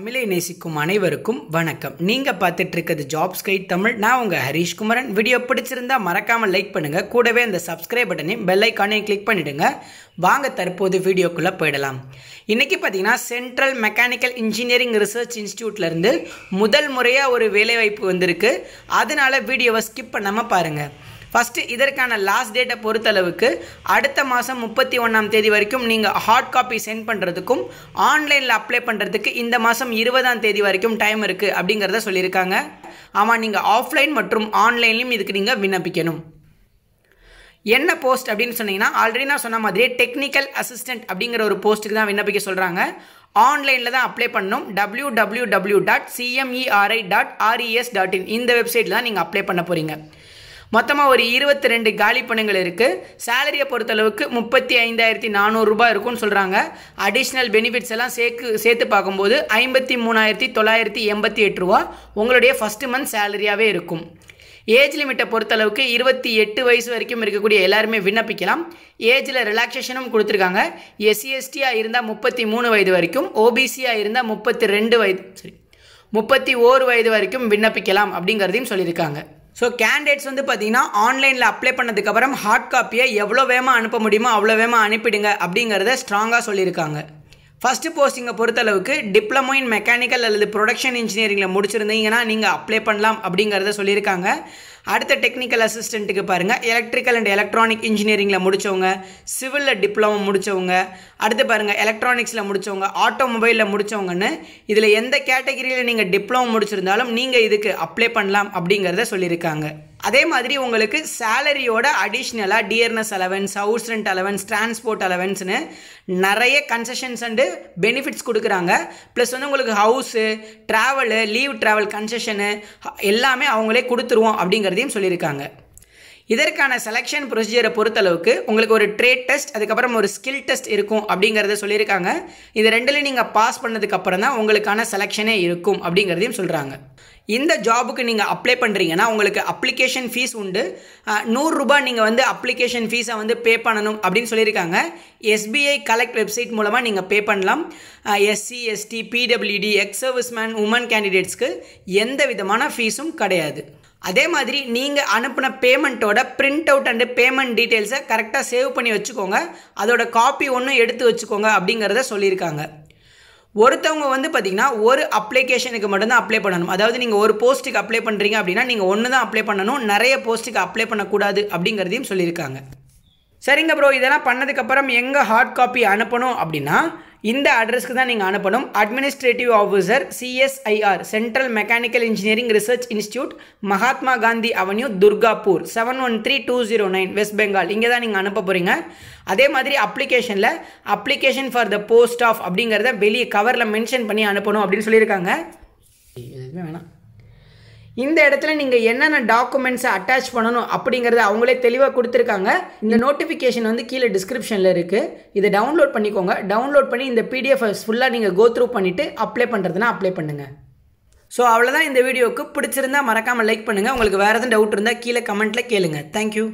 தமிழை நேசிக்கும் அனைவருக்கும் வணக்கம் நீங்கள் பார்த்துட்டு இருக்கிறது ஜாப்ஸ் கைட் தமிழ் நான் உங்கள் ஹரீஷ் குமரன் வீடியோ பிடிச்சிருந்தா மறக்காமல் லைக் பண்ணுங்கள் கூடவே அந்த சப்ஸ்கிரைப் பட்டனையும் பெல் ஐக்கானையும் கிளிக் பண்ணிவிடுங்க வாங்க தற்போது வீடியோக்குள்ளே போயிடலாம் இன்றைக்கி பார்த்தீங்கன்னா சென்ட்ரல் மெக்கானிக்கல் இன்ஜினியரிங் ரிசர்ச் இன்ஸ்டியூட்லேருந்து முதல் முறையாக ஒரு வேலைவாய்ப்பு வந்திருக்கு அதனால் வீடியோவை ஸ்கிப் பண்ணாமல் பாருங்கள் ஃபஸ்ட்டு இதற்கான லாஸ்ட் டேட்டை பொறுத்தளவுக்கு அடுத்த மாதம் முப்பத்தி ஒன்றாம் தேதி வரைக்கும் நீங்கள் ஹார்ட் காப்பி சென்ட் பண்ணுறதுக்கும் ஆன்லைனில் அப்ளை பண்ணுறதுக்கு இந்த மாதம் இருபதாம் தேதி வரைக்கும் டைம் இருக்குது அப்படிங்கிறத சொல்லியிருக்காங்க ஆமாம் நீங்கள் ஆஃப்லைன் மற்றும் ஆன்லைன்லையும் இதுக்கு நீங்கள் விண்ணப்பிக்கணும் என்ன போஸ்ட் அப்படின்னு சொன்னீங்கன்னா ஆல்ரெடி நான் சொன்ன மாதிரி டெக்னிக்கல் அசிஸ்டன்ட் அப்படிங்கிற ஒரு போஸ்ட்டுக்கு தான் விண்ணப்பிக்க சொல்கிறாங்க ஆன்லைனில் தான் அப்ளை பண்ணணும் W W W dot CMERI dot RES dot in இந்த வெப்சைட்டில் தான் நீங்கள் அப்ளை பண்ண போகிறீங்க மொத்தமாக ஒரு இருபத்தி ரெண்டு காலி பணங்கள் இருக்குது சேலரியை பொறுத்தளவுக்கு முப்பத்தி ஐந்தாயிரத்தி நானூறுரூபா இருக்கும்னு சொல்கிறாங்க அடிஷ்னல் பெனிஃபிட்ஸ் எல்லாம் சேர்க்கு சேர்த்து பார்க்கும்போது ஐம்பத்தி மூணாயிரத்தி தொள்ளாயிரத்தி எண்பத்தி எட்டு ரூபா உங்களுடைய ஃபஸ்ட்டு மந்த் சேலரியாகவே இருக்கும் ஏஜ் லிமிட்டை பொறுத்தளவுக்கு இருபத்தி எட்டு வயசு வரைக்கும் இருக்கக்கூடிய எல்லாருமே விண்ணப்பிக்கலாம் ஏஜில் ரிலாக்ஸேஷனும் கொடுத்துருக்காங்க எஸ்சிஎஸ்டியாக e இருந்தால் முப்பத்தி மூணு வயது வரைக்கும் ஓபிசியாக இருந்தால் முப்பத்தி ரெண்டு வயது சரி முப்பத்தி ஓரு வயது வரைக்கும் விண்ணப்பிக்கலாம் அப்படிங்கிறதையும் சொல்லியிருக்காங்க ஸோ கேண்டிடேட்ஸ் வந்து பார்த்தீங்கன்னா ஆன்லைனில் அப்ளை பண்ணதுக்கப்புறம் ஹார்ட் காப்பியை எவ்வளோ வேகமாக அனுப்ப முடியுமோ அவ்வளோ வேகமாக அனுப்பிடுங்க அப்படிங்கிறத ஸ்ட்ராங்காக சொல்லியிருக்காங்க ஃபஸ்ட்டு போஸ்டிங்கை பொறுத்தளவுக்கு டிப்ளமோ இன் மெக்கானிக்கல் அல்லது ப்ரொடக்ஷன் இன்ஜினியரிங்கில் முடிச்சிருந்தீங்கன்னா நீங்கள் அப்ளை பண்ணலாம் அப்படிங்கிறத சொல்லியிருக்காங்க அடுத்த டெக்னிக்கல் அசிஸ்டண்ட்டுக்கு பாருங்கள் எலக்ட்ரிக்கல் அண்ட் எலக்ட்ரானிக் இன்ஜினியரிங்கில் முடித்தவங்க சிவிலில் டிப்ளமோ முடித்தவங்க அடுத்து பாருங்கள் எலக்ட்ரானிக்ஸில் முடித்தவங்க ஆட்டோமொபைலில் முடித்தவங்கன்னு இதில் எந்த கேட்டகிரியில் நீங்கள் டிப்ளமோ முடிச்சிருந்தாலும் நீங்கள் இதுக்கு அப்ளை பண்ணலாம் அப்படிங்கிறத சொல்லியிருக்காங்க அதே மாதிரி உங்களுக்கு சேலரியோட அடிஷ்னலாக dearness allowance house rent allowance transport அலவன்ஸ்னு நிறைய கன்செஷன்ஸ் அண்டு பெனிஃபிட்ஸ் கொடுக்குறாங்க ப்ளஸ் வந்து உங்களுக்கு house travel leave travel concession எல்லாமே அவங்களே கொடுத்துருவோம் அப்படிங்கிறதையும் சொல்லியிருக்காங்க இதற்கான செலெக்ஷன் ப்ரொசீஜரை பொறுத்தளவுக்கு உங்களுக்கு ஒரு ட்ரேட் டெஸ்ட் அதுக்கப்புறம் ஒரு ஸ்கில் டெஸ்ட் இருக்கும் அப்படிங்கிறத சொல்லியிருக்காங்க இது ரெண்டுலேயும் நீங்கள் பாஸ் பண்ணதுக்கப்புறம் தான் உங்களுக்கான செலெக்ஷனே இருக்கும் அப்படிங்கிறதையும் சொல்கிறாங்க இந்த ஜாபுக்கு நீங்கள் அப்ளை பண்ணுறீங்கன்னா உங்களுக்கு அப்ளிகேஷன் ஃபீஸ் உண்டு நூறுரூபா நீங்கள் வந்து அப்ளிகேஷன் ஃபீஸை வந்து பே பண்ணணும் அப்படின்னு சொல்லியிருக்காங்க எஸ்பிஐ கலெக்ட் வெப்சைட் மூலமாக நீங்கள் பே பண்ணலாம் SC ST PWD ex service man woman கேண்டிடேட்ஸ்க்கு எந்த விதமான ஃபீஸும் கிடையாது அதே மாதிரி நீங்கள் அனுப்பின பேமெண்ட்டோட பிரிண்ட் அவுட் அண்டு பேமெண்ட் டீட்டெயில்ஸை கரெக்டாக சேவ் பண்ணி வச்சுக்கோங்க அதோட காப்பி ஒன்றும் எடுத்து வச்சுக்கோங்க அப்படிங்கிறத சொல்லியிருக்காங்க ஒருத்தவங்க வந்து பார்த்திங்கன்னா ஒரு அப்ளிகேஷனுக்கு மட்டும்தான் அப்ளை பண்ணணும் அதாவது நீங்கள் ஒரு போஸ்ட்டுக்கு அப்ளை பண்ணுறீங்க அப்படின்னா நீங்கள் ஒன்று தான் அப்ளை பண்ணணும் நிறைய போஸ்ட்டுக்கு அப்ளை பண்ணக்கூடாது அப்படிங்கிறதையும் சொல்லியிருக்காங்க சரிங்க ப்ரோ இதெல்லாம் பண்ணதுக்கப்புறம் எங்கே ஹார்ட் காப்பி அனுப்பணும் அப்படின்னா இந்த அட்ரஸ்க்கு தான் நீங்கள் அனுப்பணும் administrative officer CSIR central mechanical engineering research institute Mahatma Gandhi avenue Durgapur seven one three two zero nine West Bengal இங்கே தான் நீங்கள் அனுப்ப போகிறீங்க அதே மாதிரி அப்ளிகேஷனில் application for the post of அப்படிங்கிறத வெளியே கவரில் மென்ஷன் பண்ணி அனுப்பணும் அப்படின்னு சொல்லியிருக்காங்க எதுவுமே வேணாம் இந்த இடத்துல நீங்கள் என்னென்ன டாக்குமெண்ட்ஸை அட்டாச் பண்ணணும் அப்படிங்கிறத அவங்களே தெளிவாக கொடுத்துருக்காங்க இந்த நோட்டிஃபிகேஷன் வந்து கீழே டிஸ்கிரிப்ஷனில் இருக்குது இதை டவுன்லோட் பண்ணிக்கோங்க டவுன்லோட் பண்ணி இந்த பிடிஎஃப் ஃபுல்லாக நீங்கள் கோ த்ரூ பண்ணிவிட்டு அப்ளை பண்ணுறதுனா அப்ளை பண்ணுங்கள் ஸோ அவ்வளோதான் இந்த வீடியோவுக்கு பிடிச்சிருந்தா மறக்காமல் லைக் பண்ணுங்கள் உங்களுக்கு வேறு எதுவும் டவுட் இருந்தால் கீழே கமெண்ட்டில் கேளுங்கள் தேங்க்யூ